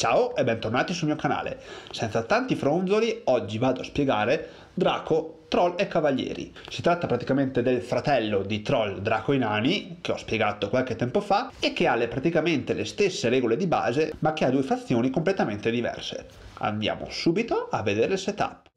Ciao e bentornati sul mio canale. Senza tanti fronzoli, oggi vado a spiegare Draco, Troll e Cavalieri. Si tratta praticamente del fratello di Troll, Draco e Nani, che ho spiegato qualche tempo fa, e che ha le, praticamente le stesse regole di base, ma che ha due fazioni completamente diverse. Andiamo subito a vedere il setup.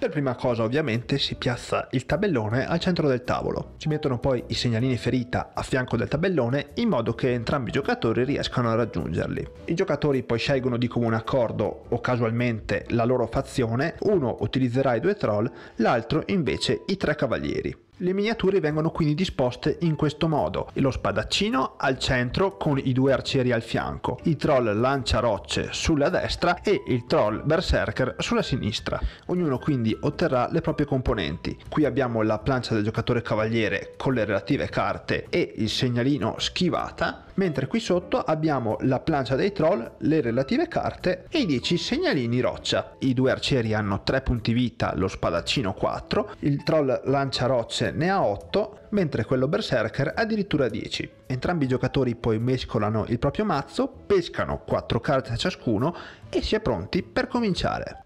Per prima cosa ovviamente si piazza il tabellone al centro del tavolo. Si mettono poi i segnalini ferita a fianco del tabellone in modo che entrambi i giocatori riescano a raggiungerli. I giocatori poi scelgono di comune accordo o casualmente la loro fazione, uno utilizzerà i due troll, l'altro invece i tre cavalieri. Le miniature vengono quindi disposte in questo modo, lo spadaccino al centro con i due arcieri al fianco, il troll lancia rocce sulla destra e il troll berserker sulla sinistra. Ognuno quindi otterrà le proprie componenti. Qui abbiamo la plancia del giocatore cavaliere con le relative carte e il segnalino schivata mentre qui sotto abbiamo la plancia dei troll, le relative carte e i 10 segnalini roccia. I due arcieri hanno 3 punti vita, lo spadaccino 4, il troll lancia rocce ne ha 8, mentre quello berserker addirittura 10. Entrambi i giocatori poi mescolano il proprio mazzo, pescano 4 carte ciascuno e si è pronti per cominciare.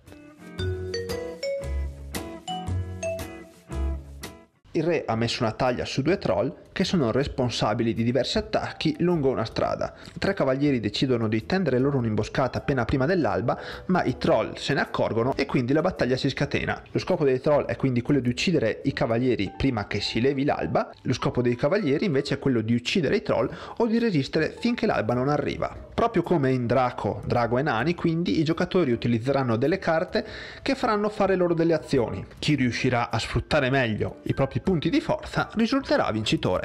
Il re ha messo una taglia su due troll che sono responsabili di diversi attacchi lungo una strada. I Tre cavalieri decidono di tendere loro un'imboscata appena prima dell'alba, ma i troll se ne accorgono e quindi la battaglia si scatena. Lo scopo dei troll è quindi quello di uccidere i cavalieri prima che si levi l'alba, lo scopo dei cavalieri invece è quello di uccidere i troll o di resistere finché l'alba non arriva. Proprio come in Draco, Drago e Nani, quindi i giocatori utilizzeranno delle carte che faranno fare loro delle azioni. Chi riuscirà a sfruttare meglio i propri punti di forza risulterà vincitore.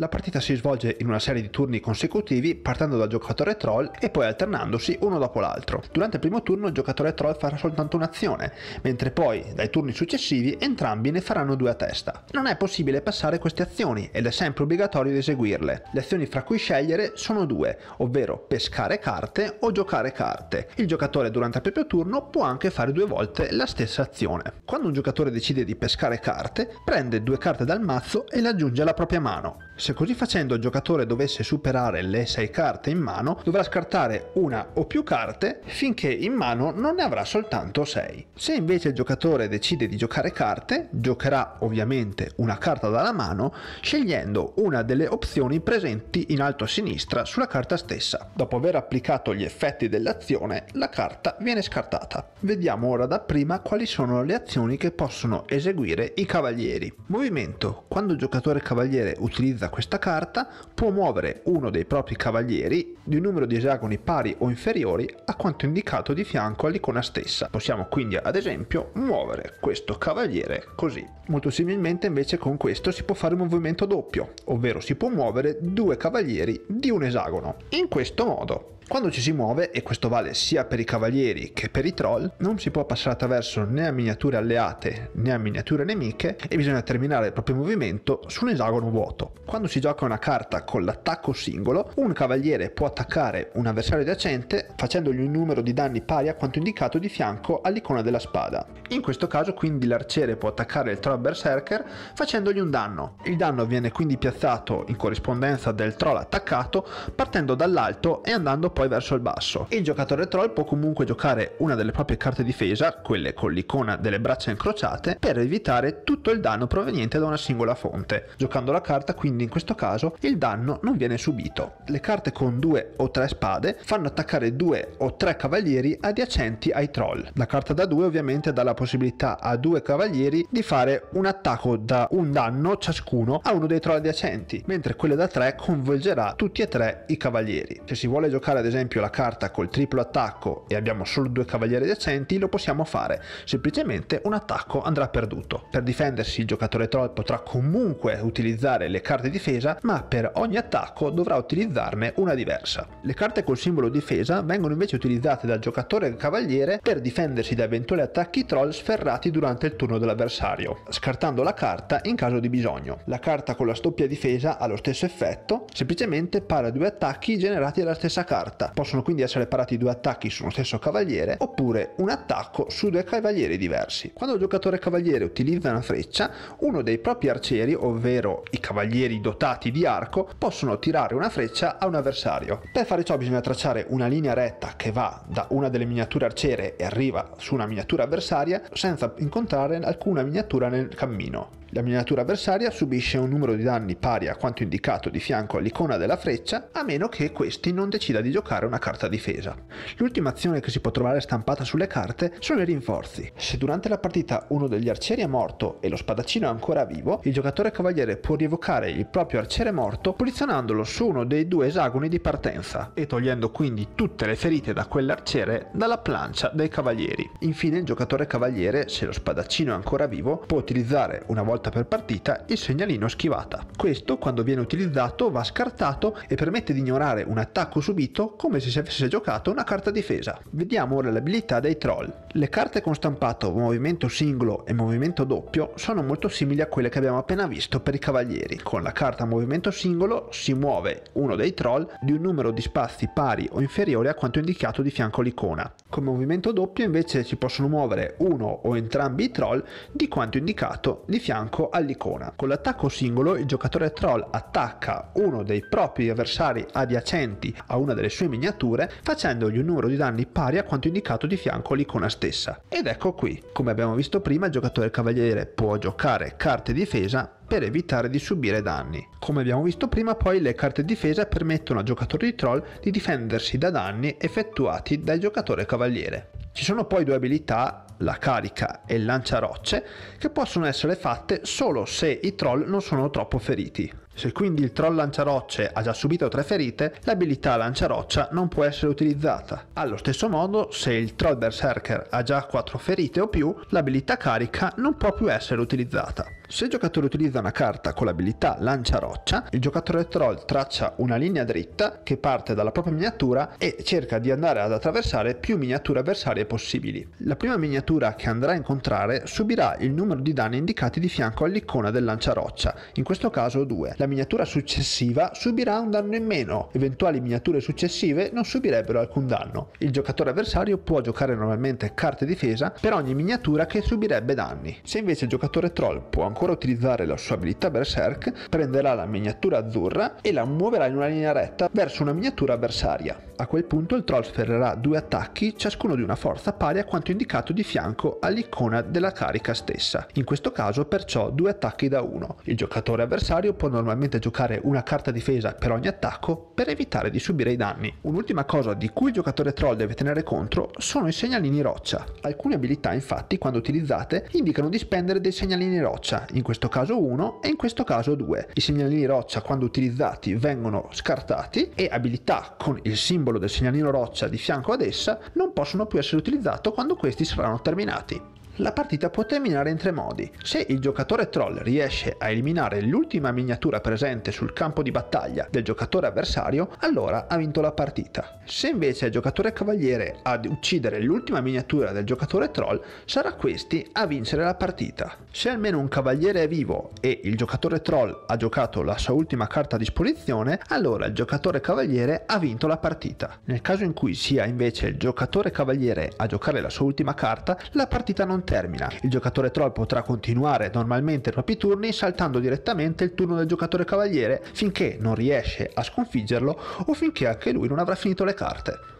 La partita si svolge in una serie di turni consecutivi partendo dal giocatore troll e poi alternandosi uno dopo l'altro. Durante il primo turno il giocatore troll farà soltanto un'azione, mentre poi dai turni successivi entrambi ne faranno due a testa. Non è possibile passare queste azioni ed è sempre obbligatorio eseguirle. Le azioni fra cui scegliere sono due, ovvero pescare carte o giocare carte. Il giocatore durante il proprio turno può anche fare due volte la stessa azione. Quando un giocatore decide di pescare carte, prende due carte dal mazzo e le aggiunge alla propria mano così facendo il giocatore dovesse superare le 6 carte in mano, dovrà scartare una o più carte finché in mano non ne avrà soltanto 6. Se invece il giocatore decide di giocare carte, giocherà ovviamente una carta dalla mano, scegliendo una delle opzioni presenti in alto a sinistra sulla carta stessa. Dopo aver applicato gli effetti dell'azione, la carta viene scartata. Vediamo ora dapprima quali sono le azioni che possono eseguire i cavalieri. Movimento. Quando il giocatore cavaliere utilizza questa carta può muovere uno dei propri cavalieri di un numero di esagoni pari o inferiori a quanto indicato di fianco all'icona stessa. Possiamo quindi ad esempio muovere questo cavaliere così. Molto similmente invece con questo si può fare un movimento doppio, ovvero si può muovere due cavalieri di un esagono. In questo modo quando ci si muove, e questo vale sia per i cavalieri che per i troll, non si può passare attraverso né a miniature alleate né a miniature nemiche e bisogna terminare il proprio movimento su un esagono vuoto. Quando si gioca una carta con l'attacco singolo, un cavaliere può attaccare un avversario adiacente facendogli un numero di danni pari a quanto indicato di fianco all'icona della spada. In questo caso quindi l'arciere può attaccare il troll berserker facendogli un danno. Il danno viene quindi piazzato in corrispondenza del troll attaccato partendo dall'alto e andando poi verso il basso. Il giocatore troll può comunque giocare una delle proprie carte difesa, quelle con l'icona delle braccia incrociate, per evitare tutto il danno proveniente da una singola fonte. Giocando la carta quindi in questo caso il danno non viene subito. Le carte con due o tre spade fanno attaccare due o tre cavalieri adiacenti ai troll. La carta da due ovviamente dà la possibilità a due cavalieri di fare un attacco da un danno ciascuno a uno dei troll adiacenti, mentre quella da tre coinvolgerà tutti e tre i cavalieri. Se si vuole giocare ad esempio la carta col triplo attacco e abbiamo solo due cavalieri decenti, lo possiamo fare. Semplicemente un attacco andrà perduto. Per difendersi il giocatore troll potrà comunque utilizzare le carte difesa, ma per ogni attacco dovrà utilizzarne una diversa. Le carte col simbolo difesa vengono invece utilizzate dal giocatore cavaliere per difendersi da eventuali attacchi troll sferrati durante il turno dell'avversario, scartando la carta in caso di bisogno. La carta con la stoppia difesa ha lo stesso effetto, semplicemente para due attacchi generati dalla stessa carta tratta. Possono quindi essere parati due attacchi su uno stesso cavaliere oppure un attacco su due cavalieri diversi. Quando il giocatore cavaliere utilizza una freccia, uno dei propri arcieri, ovvero i cavalieri dotati di arco, possono tirare una freccia a un avversario. Per fare ciò bisogna tracciare una linea retta che va da una delle miniature arciere e arriva su una miniatura avversaria senza incontrare alcuna miniatura nel cammino. La miniatura avversaria subisce un numero di danni pari a quanto indicato di fianco all'icona della freccia, a meno che questi non decida di giocare una carta difesa. L'ultima azione che si può trovare stampata sulle carte sono i rinforzi. Se durante la partita uno degli arcieri è morto e lo spadaccino è ancora vivo, il giocatore cavaliere può rievocare il proprio arciere morto posizionandolo su uno dei due esagoni di partenza e togliendo quindi tutte le ferite da quell'arciere dalla plancia dei cavalieri. Infine il giocatore cavaliere, se lo spadaccino è ancora vivo, può utilizzare una volta volta per partita il segnalino schivata. Questo, quando viene utilizzato, va scartato e permette di ignorare un attacco subito come se si avesse giocato una carta difesa. Vediamo ora l'abilità dei troll. Le carte con stampato movimento singolo e movimento doppio sono molto simili a quelle che abbiamo appena visto per i cavalieri. Con la carta movimento singolo si muove uno dei troll di un numero di spazi pari o inferiore a quanto indicato di fianco all'icona. Con movimento doppio invece si possono muovere uno o entrambi i troll di quanto indicato di fianco fianco all'icona. Con l'attacco singolo il giocatore troll attacca uno dei propri avversari adiacenti a una delle sue miniature facendogli un numero di danni pari a quanto indicato di fianco all'icona stessa. Ed ecco qui, come abbiamo visto prima il giocatore cavaliere può giocare carte difesa per evitare di subire danni. Come abbiamo visto prima poi le carte difesa permettono al giocatore di troll di difendersi da danni effettuati dal giocatore cavaliere. Ci sono poi due abilità la carica e il lanciarocce che possono essere fatte solo se i troll non sono troppo feriti. Se quindi il troll lanciarocce ha già subito tre ferite, l'abilità lanciaroccia non può essere utilizzata. Allo stesso modo, se il troll berserker ha già quattro ferite o più, l'abilità carica non può più essere utilizzata. Se il giocatore utilizza una carta con l'abilità lancia roccia, il giocatore troll traccia una linea dritta che parte dalla propria miniatura e cerca di andare ad attraversare più miniature avversarie possibili. La prima miniatura che andrà a incontrare subirà il numero di danni indicati di fianco all'icona del lanciaroccia, in questo caso 2. La miniatura successiva subirà un danno in meno, eventuali miniature successive non subirebbero alcun danno. Il giocatore avversario può giocare normalmente carte difesa per ogni miniatura che subirebbe danni. Se invece il giocatore troll può ancora ancora utilizzare la sua abilità Berserk, prenderà la miniatura azzurra e la muoverà in una linea retta verso una miniatura avversaria. A quel punto il troll sferrerà due attacchi, ciascuno di una forza pari a quanto indicato di fianco all'icona della carica stessa. In questo caso perciò due attacchi da uno. Il giocatore avversario può normalmente giocare una carta difesa per ogni attacco per evitare di subire i danni. Un'ultima cosa di cui il giocatore troll deve tenere conto sono i segnalini roccia. Alcune abilità infatti quando utilizzate indicano di spendere dei segnalini roccia in questo caso 1 e in questo caso 2. I segnalini roccia quando utilizzati vengono scartati e abilità con il simbolo del segnalino roccia di fianco ad essa non possono più essere utilizzate quando questi saranno terminati. La partita può terminare in tre modi. Se il giocatore troll riesce a eliminare l'ultima miniatura presente sul campo di battaglia del giocatore avversario, allora ha vinto la partita. Se invece è il giocatore cavaliere ad uccidere l'ultima miniatura del giocatore troll, sarà questi a vincere la partita. Se almeno un cavaliere è vivo e il giocatore troll ha giocato la sua ultima carta a disposizione, allora il giocatore cavaliere ha vinto la partita. Nel caso in cui sia invece il giocatore cavaliere a giocare la sua ultima carta, la partita non termina. Il giocatore troll potrà continuare normalmente i propri turni saltando direttamente il turno del giocatore cavaliere finché non riesce a sconfiggerlo o finché anche lui non avrà finito le carte.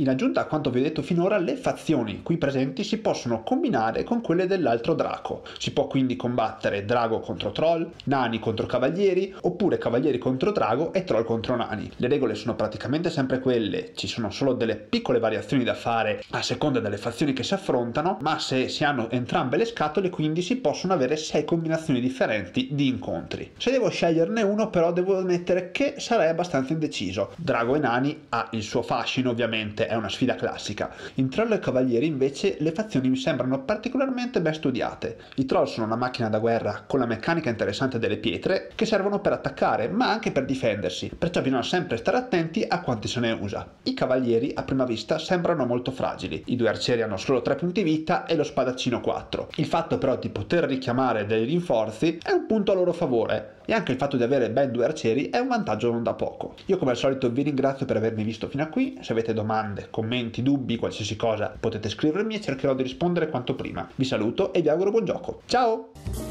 In aggiunta a quanto vi ho detto finora, le fazioni qui presenti si possono combinare con quelle dell'altro drago. Si può quindi combattere drago contro troll, nani contro cavalieri, oppure cavalieri contro drago e troll contro nani. Le regole sono praticamente sempre quelle, ci sono solo delle piccole variazioni da fare a seconda delle fazioni che si affrontano, ma se si hanno entrambe le scatole quindi si possono avere 6 combinazioni differenti di incontri. Se devo sceglierne uno però devo ammettere che sarei abbastanza indeciso. Drago e nani ha il suo fascino ovviamente, è una sfida classica. In troll e cavalieri invece le fazioni mi sembrano particolarmente ben studiate. I troll sono una macchina da guerra con la meccanica interessante delle pietre che servono per attaccare ma anche per difendersi, perciò bisogna sempre stare attenti a quanti se ne usa. I cavalieri a prima vista sembrano molto fragili, i due arcieri hanno solo 3 punti vita e lo spadaccino 4. Il fatto però di poter richiamare dei rinforzi è un punto a loro favore, e anche il fatto di avere ben due arcieri è un vantaggio non da poco. Io come al solito vi ringrazio per avermi visto fino a qui, se avete domande, commenti, dubbi, qualsiasi cosa potete scrivermi e cercherò di rispondere quanto prima. Vi saluto e vi auguro buon gioco. Ciao!